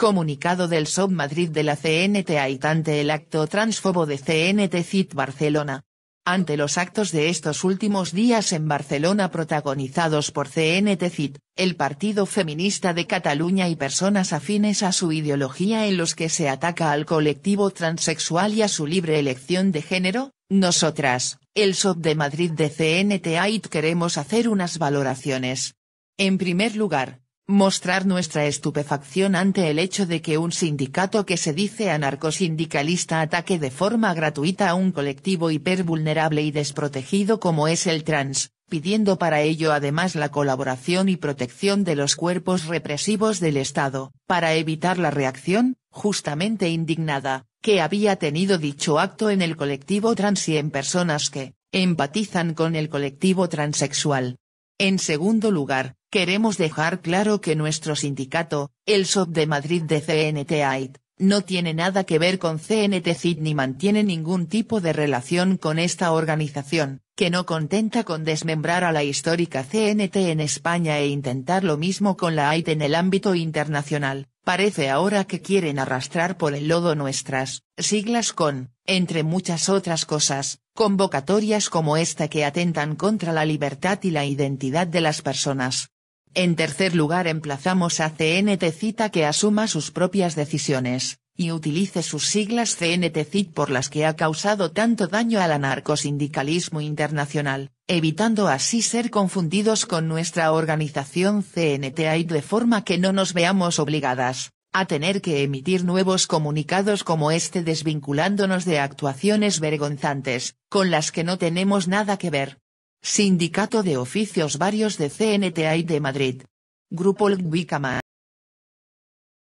Comunicado del SOB Madrid de la CNT ante el acto transfobo de CNT CIT Barcelona. Ante los actos de estos últimos días en Barcelona protagonizados por CNT CIT, el Partido Feminista de Cataluña y personas afines a su ideología en los que se ataca al colectivo transexual y a su libre elección de género, nosotras, el SOB de Madrid de CNT AIT queremos hacer unas valoraciones. En primer lugar, mostrar nuestra estupefacción ante el hecho de que un sindicato que se dice anarcosindicalista ataque de forma gratuita a un colectivo hipervulnerable y desprotegido como es el trans, pidiendo para ello además la colaboración y protección de los cuerpos represivos del Estado, para evitar la reacción, justamente indignada, que había tenido dicho acto en el colectivo trans y en personas que, empatizan con el colectivo transexual. En segundo lugar, Queremos dejar claro que nuestro sindicato, el SOP de Madrid de CNT-AIT, no tiene nada que ver con CNT-CIT ni mantiene ningún tipo de relación con esta organización, que no contenta con desmembrar a la histórica CNT en España e intentar lo mismo con la AIT en el ámbito internacional. Parece ahora que quieren arrastrar por el lodo nuestras siglas con, entre muchas otras cosas, convocatorias como esta que atentan contra la libertad y la identidad de las personas, en tercer lugar emplazamos a CNTCIT que asuma sus propias decisiones, y utilice sus siglas CNTCIT por las que ha causado tanto daño al anarcosindicalismo internacional, evitando así ser confundidos con nuestra organización y de forma que no nos veamos obligadas a tener que emitir nuevos comunicados como este desvinculándonos de actuaciones vergonzantes, con las que no tenemos nada que ver. Sindicato de Oficios Varios de CNT y de Madrid. Grupo Lgbicaman.